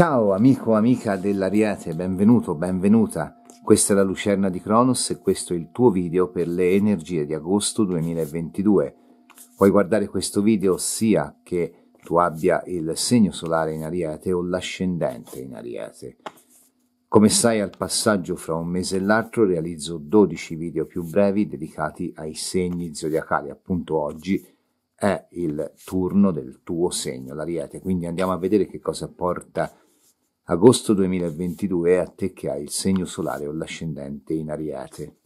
Ciao amico o amica dell'Ariete, benvenuto, benvenuta. Questa è la Lucerna di Cronos e questo è il tuo video per le energie di agosto 2022. Puoi guardare questo video sia che tu abbia il segno solare in Ariete o l'ascendente in Ariete. Come sai al passaggio fra un mese e l'altro realizzo 12 video più brevi dedicati ai segni zodiacali, appunto oggi è il turno del tuo segno, l'Ariete, quindi andiamo a vedere che cosa porta Agosto 2022 a te che hai il segno solare o l'ascendente in Ariete.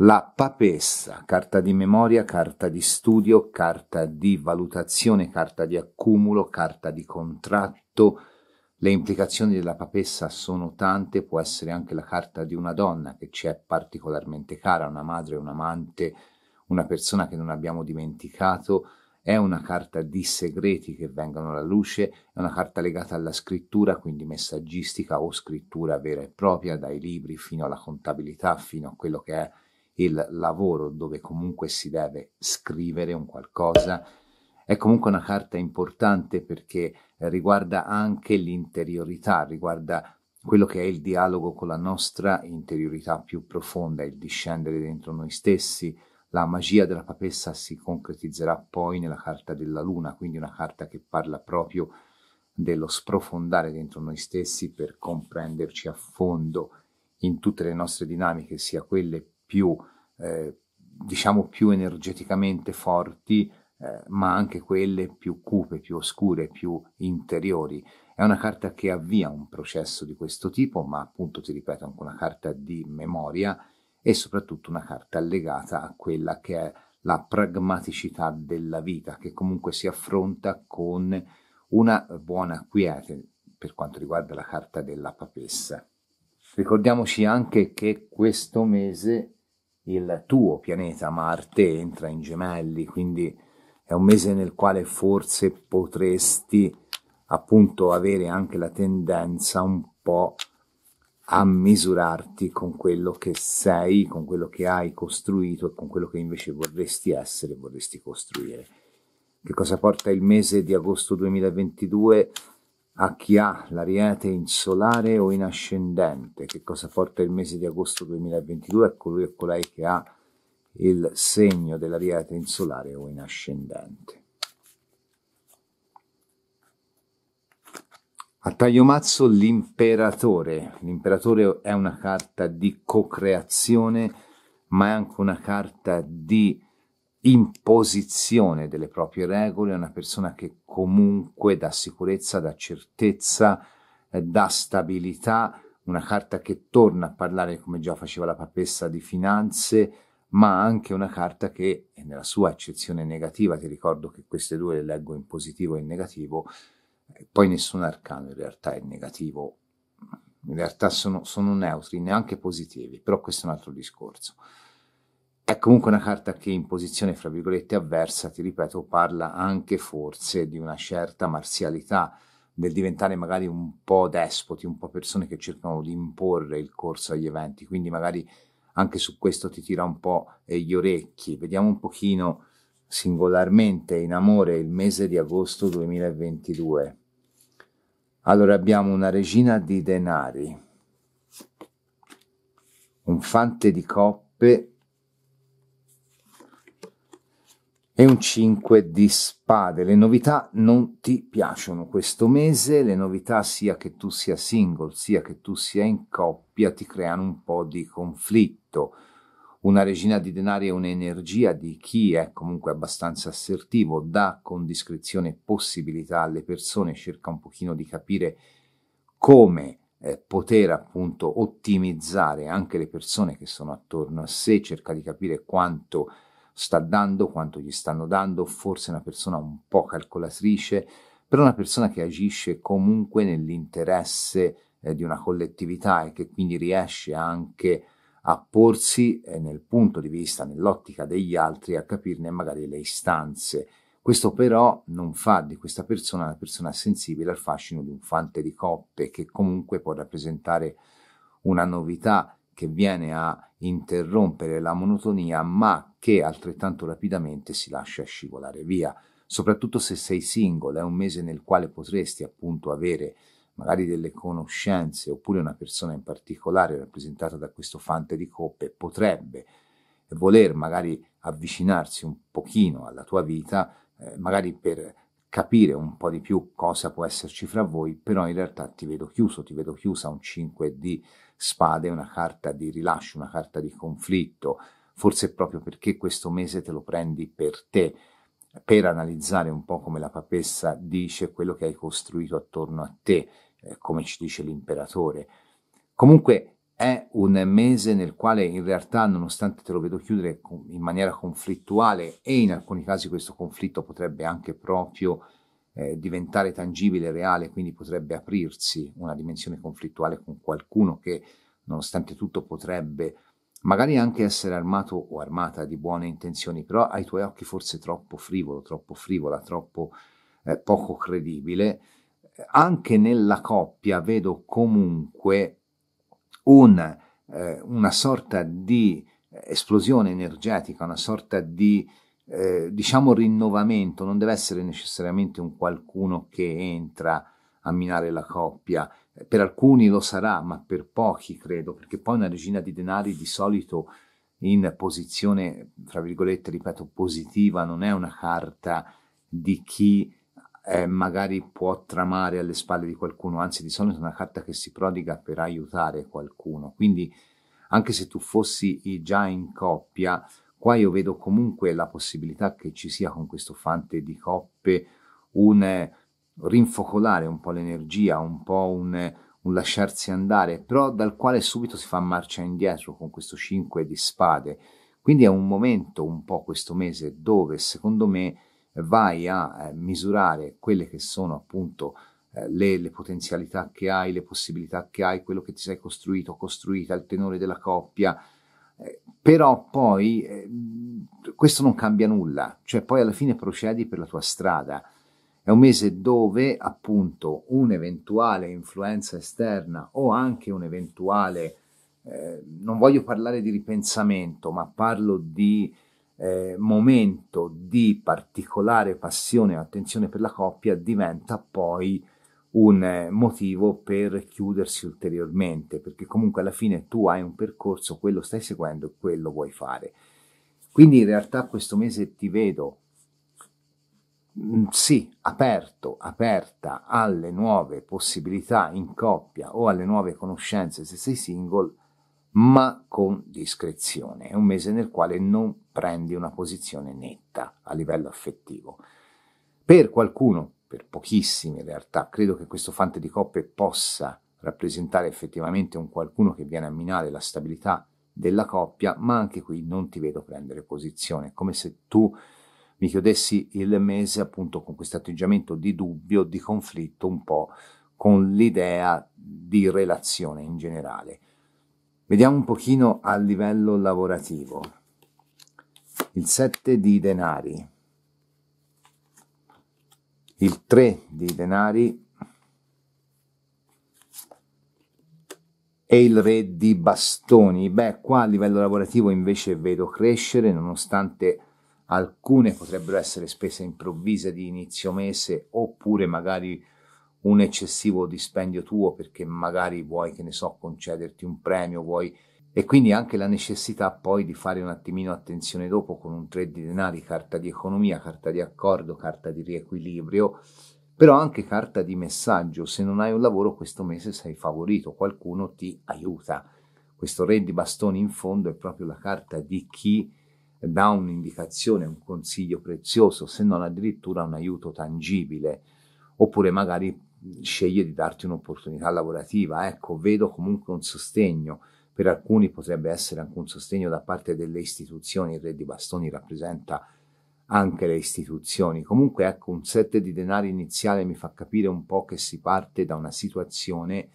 La papessa, carta di memoria, carta di studio, carta di valutazione, carta di accumulo, carta di contratto, le implicazioni della papessa sono tante, può essere anche la carta di una donna che ci è particolarmente cara, una madre, un amante, una persona che non abbiamo dimenticato, è una carta di segreti che vengono alla luce, è una carta legata alla scrittura, quindi messaggistica o scrittura vera e propria, dai libri fino alla contabilità, fino a quello che è il lavoro dove comunque si deve scrivere un qualcosa è comunque una carta importante perché eh, riguarda anche l'interiorità, riguarda quello che è il dialogo con la nostra interiorità più profonda, il discendere dentro noi stessi. La magia della papessa si concretizzerà poi nella carta della luna, quindi una carta che parla proprio dello sprofondare dentro noi stessi per comprenderci a fondo in tutte le nostre dinamiche, sia quelle più, eh, diciamo, più energeticamente forti, eh, ma anche quelle più cupe, più oscure, più interiori. È una carta che avvia un processo di questo tipo, ma appunto ti ripeto anche una carta di memoria e soprattutto una carta legata a quella che è la pragmaticità della vita, che comunque si affronta con una buona quiete per quanto riguarda la carta della papessa. Ricordiamoci anche che questo mese il tuo pianeta Marte entra in gemelli, quindi è un mese nel quale forse potresti appunto avere anche la tendenza un po' a misurarti con quello che sei, con quello che hai costruito e con quello che invece vorresti essere, vorresti costruire. Che cosa porta il mese di agosto 2022 a chi ha l'ariete in solare o in ascendente? Che cosa porta il mese di agosto 2022 a colui o colei che ha il segno dell'ariete in solare o in ascendente. A taglio mazzo l'imperatore. L'imperatore è una carta di co-creazione, ma è anche una carta di imposizione delle proprie regole, è una persona che comunque dà sicurezza, dà certezza, eh, dà stabilità, una carta che torna a parlare, come già faceva la papessa, di finanze, ma anche una carta che, nella sua accezione negativa, ti ricordo che queste due le leggo in positivo e in negativo, eh, poi nessun arcano in realtà è negativo, in realtà sono, sono neutri, neanche positivi, però questo è un altro discorso. È comunque una carta che in posizione, fra virgolette, avversa, ti ripeto, parla anche forse di una certa marzialità, del diventare magari un po' despoti, un po' persone che cercano di imporre il corso agli eventi, quindi magari anche su questo ti tira un po' gli orecchi. Vediamo un pochino singolarmente in amore il mese di agosto 2022. Allora abbiamo una regina di denari, un fante di coppe e un 5 di spade. Le novità non ti piacciono questo mese, le novità sia che tu sia single, sia che tu sia in coppia, ti creano un po' di conflitto detto, una regina di denari è un'energia di chi è comunque abbastanza assertivo, dà con discrezione possibilità alle persone, cerca un pochino di capire come eh, poter appunto ottimizzare anche le persone che sono attorno a sé, cerca di capire quanto sta dando, quanto gli stanno dando, forse una persona un po' calcolatrice, però una persona che agisce comunque nell'interesse eh, di una collettività e che quindi riesce anche a a porsi eh, nel punto di vista, nell'ottica degli altri, a capirne magari le istanze. Questo però non fa di questa persona una persona sensibile al fascino di un fante di coppe che comunque può rappresentare una novità che viene a interrompere la monotonia ma che altrettanto rapidamente si lascia scivolare via, soprattutto se sei single, è un mese nel quale potresti appunto avere magari delle conoscenze oppure una persona in particolare rappresentata da questo fante di coppe potrebbe voler magari avvicinarsi un pochino alla tua vita, eh, magari per capire un po' di più cosa può esserci fra voi, però in realtà ti vedo chiuso, ti vedo chiusa un 5 di spade, una carta di rilascio, una carta di conflitto, forse proprio perché questo mese te lo prendi per te, per analizzare un po' come la papessa dice quello che hai costruito attorno a te, eh, come ci dice l'imperatore. Comunque è un mese nel quale in realtà, nonostante te lo vedo chiudere in maniera conflittuale e in alcuni casi questo conflitto potrebbe anche proprio eh, diventare tangibile, reale, quindi potrebbe aprirsi una dimensione conflittuale con qualcuno che nonostante tutto potrebbe magari anche essere armato o armata di buone intenzioni, però ai tuoi occhi forse troppo frivolo, troppo frivola, troppo eh, poco credibile anche nella coppia vedo comunque un, eh, una sorta di eh, esplosione energetica, una sorta di eh, diciamo rinnovamento, non deve essere necessariamente un qualcuno che entra a minare la coppia. Per alcuni lo sarà, ma per pochi credo, perché poi una regina di denari di solito in posizione, tra virgolette, ripeto, positiva, non è una carta di chi eh, magari può tramare alle spalle di qualcuno, anzi di solito è una carta che si prodiga per aiutare qualcuno. Quindi anche se tu fossi già in coppia, qua io vedo comunque la possibilità che ci sia con questo fante di coppe un eh, rinfocolare un po' l'energia, un po' un, un lasciarsi andare, però dal quale subito si fa marcia indietro con questo 5 di spade. Quindi è un momento un po' questo mese dove secondo me vai a eh, misurare quelle che sono appunto eh, le, le, potenzialità che hai, le possibilità che hai, quello che ti sei costruito, costruita, il tenore della coppia, eh, però poi eh, questo non cambia nulla, cioè poi alla fine procedi per la tua strada. È un mese dove appunto un'eventuale influenza esterna o anche un eventuale, eh, non voglio parlare di ripensamento, ma parlo di eh, momento di particolare passione e attenzione per la coppia diventa poi un eh, motivo per chiudersi ulteriormente, perché comunque alla fine tu hai un percorso, quello stai seguendo e quello vuoi fare. Quindi in realtà questo mese ti vedo mm, sì, aperto, aperta alle nuove possibilità in coppia o alle nuove conoscenze se sei single, ma con discrezione. È un mese nel quale non prendi una posizione netta a livello affettivo. Per qualcuno, per pochissimi in realtà, credo che questo fante di coppe possa rappresentare effettivamente un qualcuno che viene a minare la stabilità della coppia, ma anche qui non ti vedo prendere posizione, come se tu mi chiudessi il mese appunto con questo atteggiamento di dubbio, di conflitto un po' con l'idea di relazione in generale. Vediamo un pochino a livello lavorativo. Il 7 di denari, il 3 di denari e il re di bastoni. Beh, qua a livello lavorativo invece vedo crescere, nonostante alcune potrebbero essere spese improvvise di inizio mese oppure magari un eccessivo dispendio tuo perché magari vuoi, che ne so, concederti un premio, vuoi... E quindi anche la necessità poi di fare un attimino attenzione dopo con un trade di denari, carta di economia, carta di accordo, carta di riequilibrio, però anche carta di messaggio. Se non hai un lavoro questo mese sei favorito, qualcuno ti aiuta. Questo re di bastoni in fondo è proprio la carta di chi dà un'indicazione, un consiglio prezioso, se non addirittura un aiuto tangibile, oppure magari sceglie di darti un'opportunità lavorativa. Ecco, vedo comunque un sostegno. Per alcuni potrebbe essere anche un sostegno da parte delle istituzioni. Il re di bastoni rappresenta anche le istituzioni. Comunque, ecco, un set di denari iniziale mi fa capire un po' che si parte da una situazione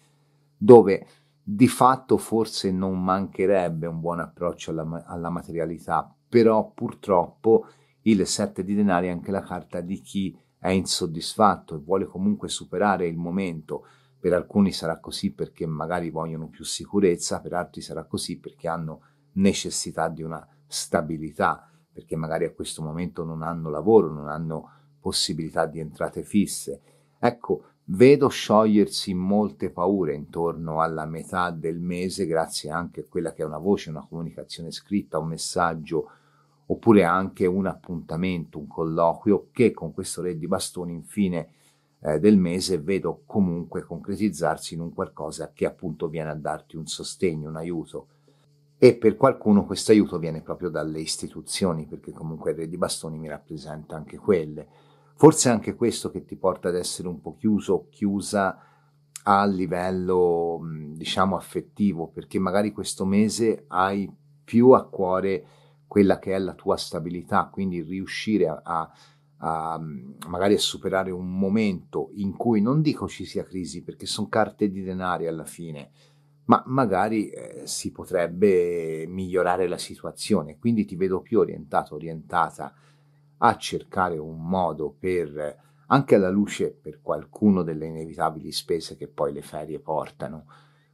dove di fatto forse non mancherebbe un buon approccio alla, alla materialità, però purtroppo il set di denari è anche la carta di chi è insoddisfatto e vuole comunque superare il momento, per alcuni sarà così perché magari vogliono più sicurezza, per altri sarà così perché hanno necessità di una stabilità, perché magari a questo momento non hanno lavoro, non hanno possibilità di entrate fisse. Ecco, vedo sciogliersi molte paure intorno alla metà del mese, grazie anche a quella che è una voce, una comunicazione scritta, un messaggio oppure anche un appuntamento, un colloquio che con questo re di bastoni fine eh, del mese vedo comunque concretizzarsi in un qualcosa che appunto viene a darti un sostegno, un aiuto. E per qualcuno questo aiuto viene proprio dalle istituzioni, perché comunque il re di bastoni mi rappresenta anche quelle. Forse è anche questo che ti porta ad essere un po' chiuso o chiusa a livello, diciamo, affettivo, perché magari questo mese hai più a cuore quella che è la tua stabilità, quindi riuscire a, a, a, mm, magari a superare un momento in cui non dico ci sia crisi perché sono carte di denari alla fine, ma magari eh, si potrebbe migliorare la situazione, quindi ti vedo più orientato, orientata a cercare un modo per anche alla luce per qualcuno delle inevitabili spese che poi le ferie portano.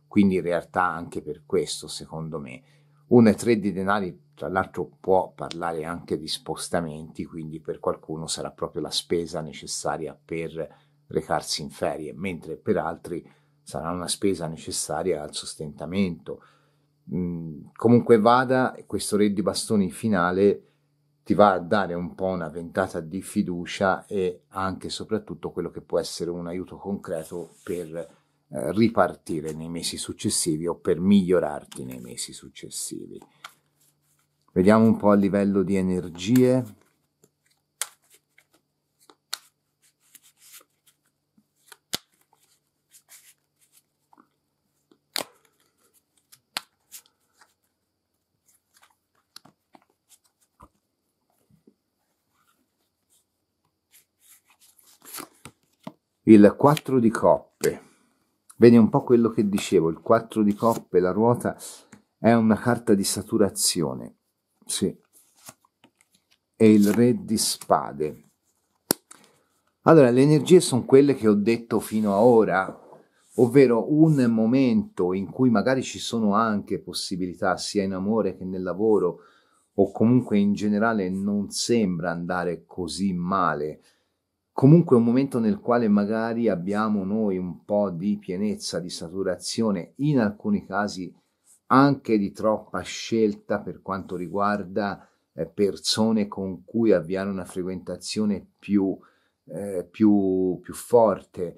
Quindi in realtà anche per questo, secondo me, e 1,3 di denari tra l'altro può parlare anche di spostamenti, quindi per qualcuno sarà proprio la spesa necessaria per recarsi in ferie, mentre per altri sarà una spesa necessaria al sostentamento. Mm, comunque vada, questo re di bastoni finale ti va a dare un po' una ventata di fiducia e anche e soprattutto quello che può essere un aiuto concreto per eh, ripartire nei mesi successivi o per migliorarti nei mesi successivi. Vediamo un po' a livello di energie. Il 4 di coppe. Vedi un po' quello che dicevo, il 4 di coppe, la ruota è una carta di saturazione, sì, e il re di spade. Allora, le energie sono quelle che ho detto fino a ora, ovvero un momento in cui magari ci sono anche possibilità sia in amore che nel lavoro o comunque in generale non sembra andare così male, comunque un momento nel quale magari abbiamo noi un po' di pienezza, di saturazione, in alcuni casi anche di troppa scelta per quanto riguarda eh, persone con cui avviare una frequentazione più, eh, più, più forte.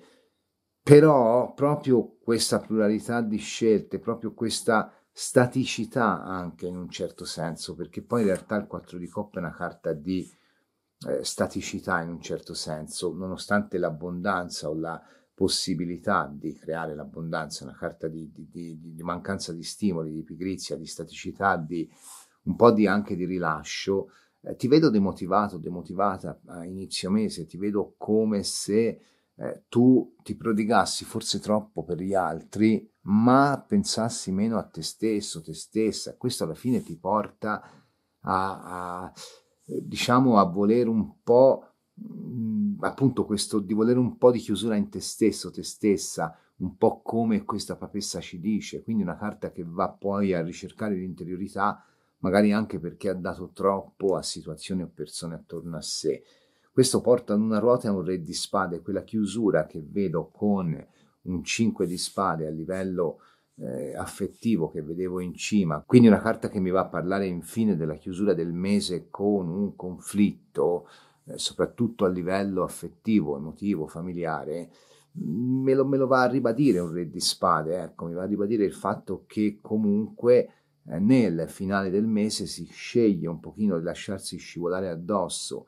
Però proprio questa pluralità di scelte, proprio questa staticità anche in un certo senso, perché poi in realtà il 4 di Coppa è una carta di eh, staticità in un certo senso, nonostante l'abbondanza o la possibilità di creare l'abbondanza, una carta di, di, di, di mancanza di stimoli, di pigrizia, di staticità, di un po' di, anche di rilascio, eh, ti vedo demotivato, demotivata a inizio mese, ti vedo come se eh, tu ti prodigassi forse troppo per gli altri, ma pensassi meno a te stesso, te stessa. Questo alla fine ti porta a, a diciamo a voler un po' mm, appunto questo di volere un po' di chiusura in te stesso, te stessa, un po' come questa papessa ci dice, quindi una carta che va poi a ricercare l'interiorità, magari anche perché ha dato troppo a situazioni o persone attorno a sé. Questo porta ad una ruota e a un re di spade, quella chiusura che vedo con un 5 di spade a livello eh, affettivo che vedevo in cima. Quindi una carta che mi va a parlare infine della chiusura del mese con un conflitto, eh, soprattutto a livello affettivo, emotivo, familiare, mm, me lo, me lo, va a ribadire un re di spade, ecco, mi va a ribadire il fatto che comunque eh, nel finale del mese si sceglie un pochino di lasciarsi scivolare addosso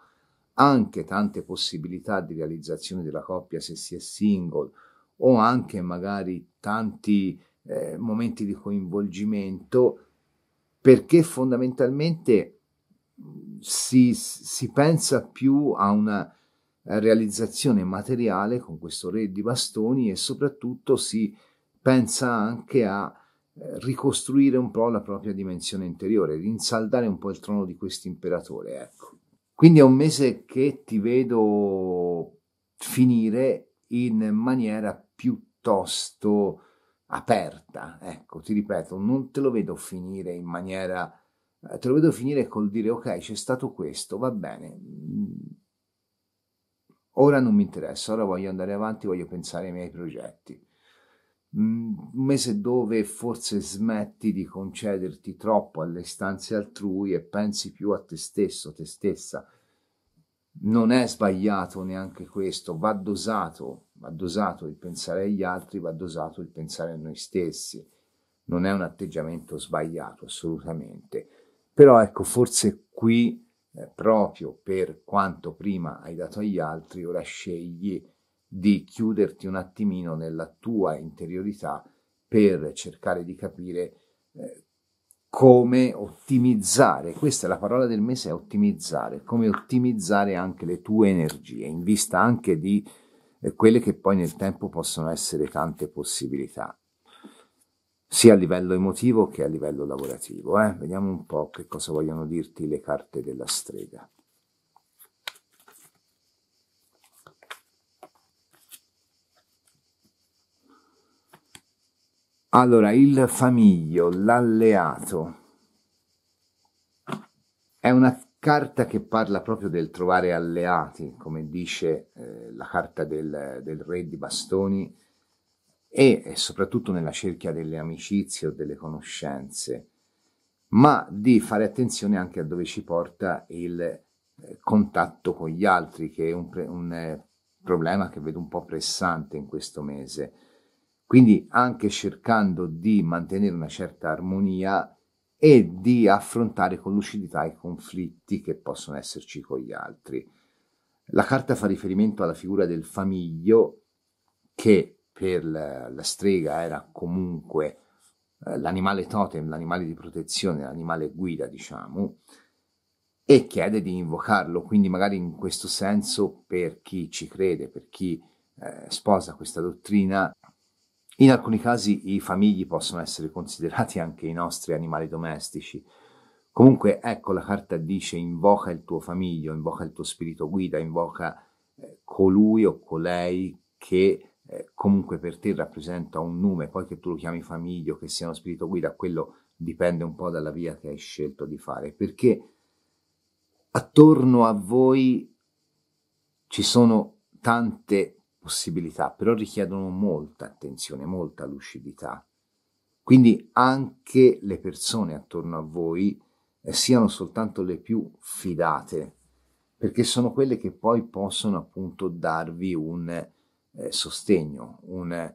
anche tante possibilità di realizzazione della coppia se si è single o anche magari tanti eh, momenti di coinvolgimento, perché fondamentalmente si, si pensa più a una realizzazione materiale con questo re di bastoni e soprattutto si pensa anche a eh, ricostruire un po' la propria dimensione interiore, rinsaldare un po' il trono di questo imperatore. Ecco. Quindi è un mese che ti vedo finire in maniera piuttosto aperta, ecco, ti ripeto, non te lo vedo finire in maniera, eh, te lo vedo finire col dire ok, c'è stato questo, va bene, mm, ora non mi interessa, ora voglio andare avanti, voglio pensare ai miei progetti. Mm, un mese dove forse smetti di concederti troppo alle istanze altrui e pensi più a te stesso, te stessa, non è sbagliato neanche questo, va dosato, va dosato il pensare agli altri, va dosato il pensare a noi stessi. Non è un atteggiamento sbagliato assolutamente. Però ecco, forse qui eh, proprio per quanto prima hai dato agli altri, ora scegli di chiuderti un attimino nella tua interiorità per cercare di capire eh, come ottimizzare, questa è la parola del mese, è ottimizzare, come ottimizzare anche le tue energie, in vista anche di eh, quelle che poi nel tempo possono essere tante possibilità, sia a livello emotivo che a livello lavorativo. Eh? Vediamo un po' che cosa vogliono dirti le carte della strega. Allora, il famiglio, l'alleato, è una carta che parla proprio del trovare alleati, come dice eh, la carta del, del, re di bastoni, e, e soprattutto nella cerchia delle amicizie o delle conoscenze, ma di fare attenzione anche a dove ci porta il eh, contatto con gli altri, che è un, un eh, problema che vedo un po' pressante in questo mese quindi anche cercando di mantenere una certa armonia e di affrontare con lucidità i conflitti che possono esserci con gli altri. La carta fa riferimento alla figura del famiglio che per la, strega era comunque eh, l'animale totem, l'animale di protezione, l'animale guida, diciamo, e chiede di invocarlo, quindi magari in questo senso per chi ci crede, per chi eh, sposa questa dottrina, in alcuni casi i famigli possono essere considerati anche i nostri animali domestici. Comunque, ecco, la carta dice invoca il tuo famiglio, invoca il tuo spirito guida, invoca eh, colui o colei che eh, comunque per te rappresenta un nome, poi che tu lo chiami famiglio, che sia uno spirito guida, quello dipende un po' dalla via che hai scelto di fare, perché attorno a voi ci sono tante possibilità, però richiedono molta attenzione, molta lucidità. Quindi anche le persone attorno a voi eh, siano soltanto le più fidate, perché sono quelle che poi possono appunto darvi un eh, sostegno, un,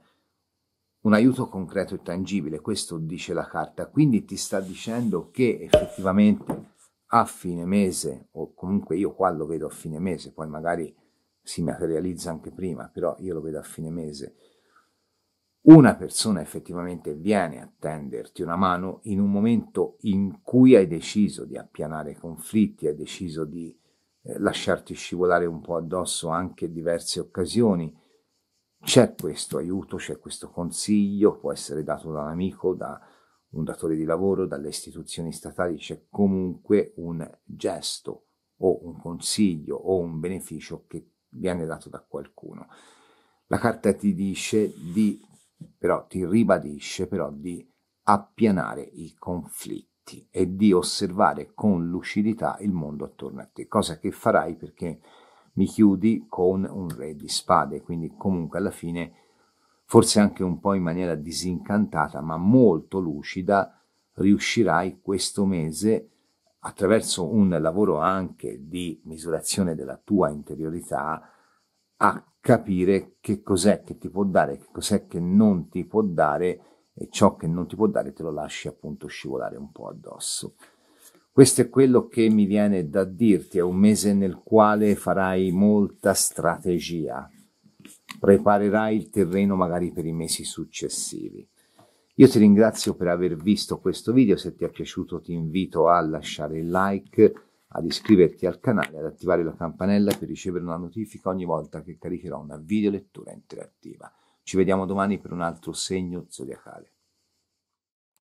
un aiuto concreto e tangibile, questo dice la carta. Quindi ti sta dicendo che effettivamente a fine mese, o comunque io qua lo vedo a fine mese, poi magari si materializza anche prima, però io lo vedo a fine mese. Una persona effettivamente viene a tenderti una mano in un momento in cui hai deciso di appianare conflitti, hai deciso di eh, lasciarti scivolare un po' addosso anche diverse occasioni. C'è questo aiuto, c'è questo consiglio, può essere dato da un amico, da un datore di lavoro, dalle istituzioni statali, c'è comunque un gesto o un consiglio o un beneficio che viene dato da qualcuno. La carta ti dice di, però ti ribadisce però di appianare i conflitti e di osservare con lucidità il mondo attorno a te, cosa che farai perché mi chiudi con un re di spade, quindi comunque alla fine forse anche un po' in maniera disincantata, ma molto lucida, riuscirai questo mese a attraverso un lavoro anche di misurazione della tua interiorità a capire che cos'è che ti può dare, che cos'è che non ti può dare e ciò che non ti può dare te lo lasci appunto scivolare un po' addosso. Questo è quello che mi viene da dirti, è un mese nel quale farai molta strategia, preparerai il terreno magari per i mesi successivi. Io ti ringrazio per aver visto questo video, se ti è piaciuto ti invito a lasciare il like, ad iscriverti al canale, ad attivare la campanella per ricevere una notifica ogni volta che caricherò una video lettura interattiva. Ci vediamo domani per un altro segno zodiacale.